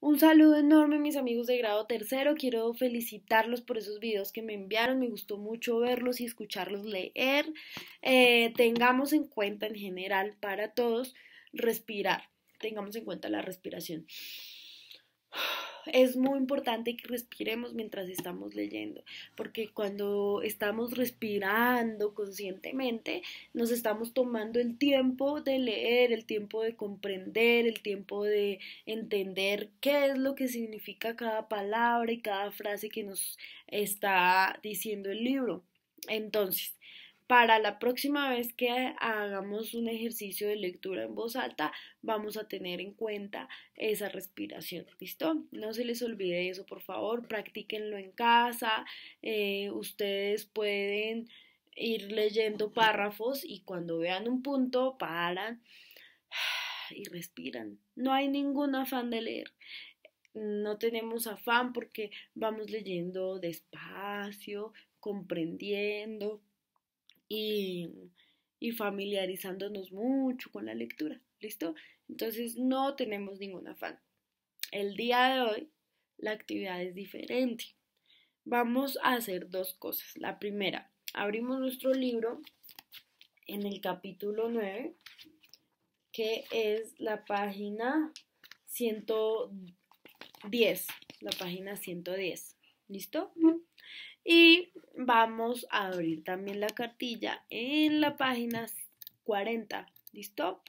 Un saludo enorme mis amigos de grado tercero, quiero felicitarlos por esos videos que me enviaron, me gustó mucho verlos y escucharlos leer. Eh, tengamos en cuenta en general para todos respirar, tengamos en cuenta la respiración es muy importante que respiremos mientras estamos leyendo, porque cuando estamos respirando conscientemente, nos estamos tomando el tiempo de leer, el tiempo de comprender, el tiempo de entender qué es lo que significa cada palabra y cada frase que nos está diciendo el libro. Entonces, para la próxima vez que hagamos un ejercicio de lectura en voz alta, vamos a tener en cuenta esa respiración. ¿Listo? No se les olvide eso, por favor. Practíquenlo en casa. Eh, ustedes pueden ir leyendo párrafos y cuando vean un punto, paran y respiran. No hay ningún afán de leer no tenemos afán porque vamos leyendo despacio, comprendiendo, y, familiarizándonos mucho con la lectura. ¿Listo? Entonces no tenemos ningún afán. El día de hoy la actividad es diferente. Vamos a hacer dos cosas. La primera, abrimos nuestro libro en el capítulo 9, que es la página 110. La página 110. ¿Listo? Y vamos a abrir también la cartilla en la página 40. ¿Listo?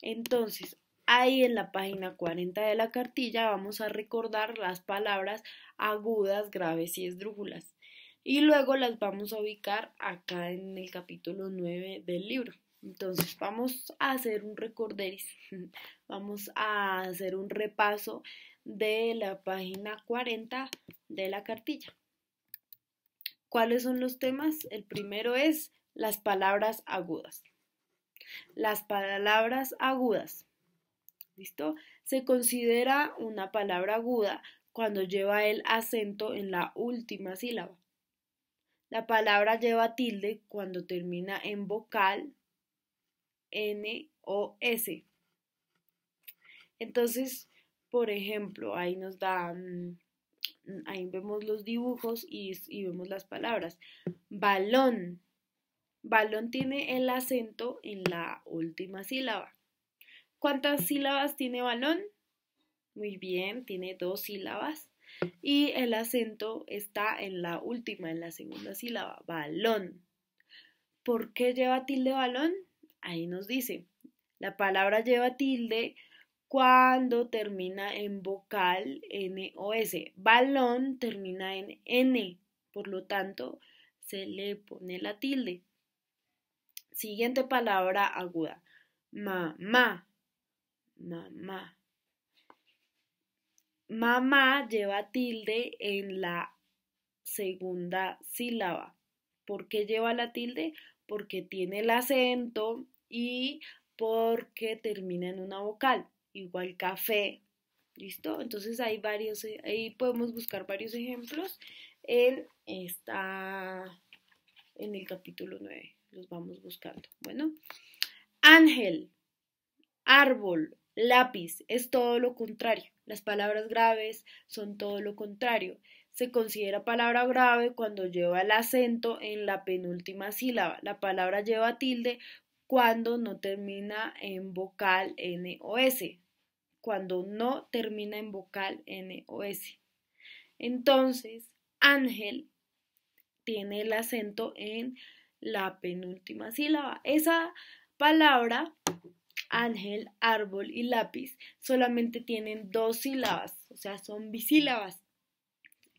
Entonces, ahí en la página 40 de la cartilla vamos a recordar las palabras agudas, graves y esdrújulas. Y luego las vamos a ubicar acá en el capítulo 9 del libro. Entonces vamos a hacer un recorderis, vamos a hacer un repaso de la página 40 de la cartilla. ¿Cuáles son los temas? El primero es las palabras agudas. Las palabras agudas. ¿Listo? Se considera una palabra aguda cuando lleva el acento en la última sílaba. La palabra lleva tilde cuando termina en vocal N o S. Entonces, por ejemplo, ahí nos dan ahí vemos los dibujos y, y vemos las palabras. Balón. Balón tiene el acento en la última sílaba. ¿Cuántas sílabas tiene balón? Muy bien, tiene dos sílabas. Y el acento está en la última, en la segunda sílaba, balón. ¿Por qué lleva tilde balón? Ahí nos dice. La palabra lleva tilde cuando termina en vocal N o S. Balón termina en N, por lo tanto se le pone la tilde. Siguiente palabra aguda. Mamá. Mamá. Mamá lleva tilde en la segunda sílaba. ¿Por qué lleva la tilde? Porque tiene el acento y porque termina en una vocal igual café. ¿Listo? Entonces hay varios, eh, ahí podemos buscar varios ejemplos en en el capítulo 9. Los vamos buscando. Bueno, ángel, árbol, lápiz, es todo lo contrario. Las palabras graves son todo lo contrario. Se considera palabra grave cuando lleva el acento en la penúltima sílaba. La palabra lleva tilde cuando no termina en vocal N o S cuando no termina en vocal N o S. Entonces, ángel tiene el acento en la penúltima sílaba. Esa palabra, ángel, árbol y lápiz, solamente tienen dos sílabas, o sea, son bisílabas.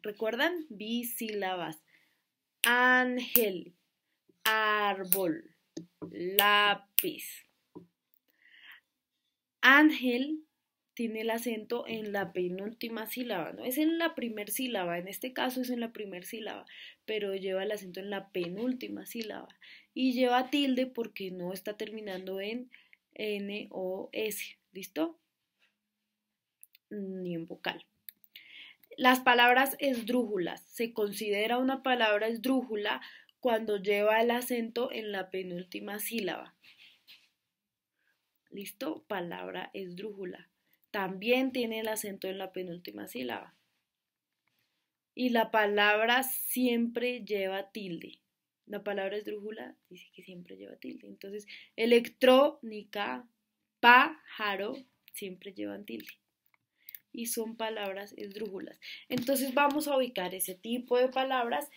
¿Recuerdan? Bisílabas. Ángel, árbol, lápiz. Ángel tiene el acento en la penúltima sílaba, ¿no? Es en la primer sílaba, en este caso es en la primera sílaba, pero lleva el acento en la penúltima sílaba. Y lleva tilde porque no está terminando en N o S, ¿listo? Ni en vocal. Las palabras esdrújulas. Se considera una palabra esdrújula cuando lleva el acento en la penúltima sílaba. ¿Listo? Palabra esdrújula también tiene el acento en la penúltima sílaba. Y la palabra siempre lleva tilde. La palabra esdrújula dice que siempre lleva tilde. Entonces, electrónica, pájaro, siempre llevan tilde. Y son palabras esdrújulas. Entonces, vamos a ubicar ese tipo de palabras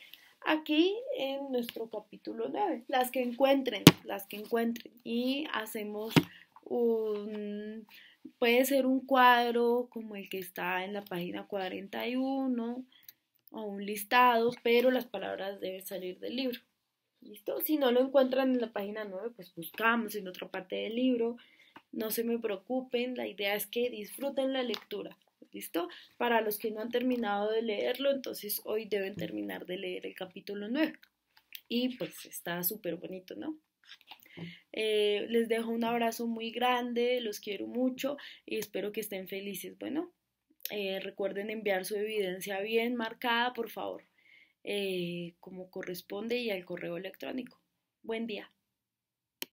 aquí en nuestro capítulo 9. Las que encuentren, las que encuentren. Y hacemos un puede ser un cuadro como el que está en la página 41 o un listado, pero las palabras deben salir del libro. ¿Listo? Si no lo encuentran en la página 9, pues buscamos en otra parte del libro. No se me preocupen, la idea es que disfruten la lectura. ¿Listo? Para los que no han terminado de leerlo, entonces hoy deben terminar de leer el capítulo 9. Y pues está súper bonito, ¿no? Eh, les dejo un abrazo muy grande, los quiero mucho y espero que estén felices. Bueno, eh, recuerden enviar su evidencia bien marcada, por favor, eh, como corresponde y al correo electrónico. Buen día.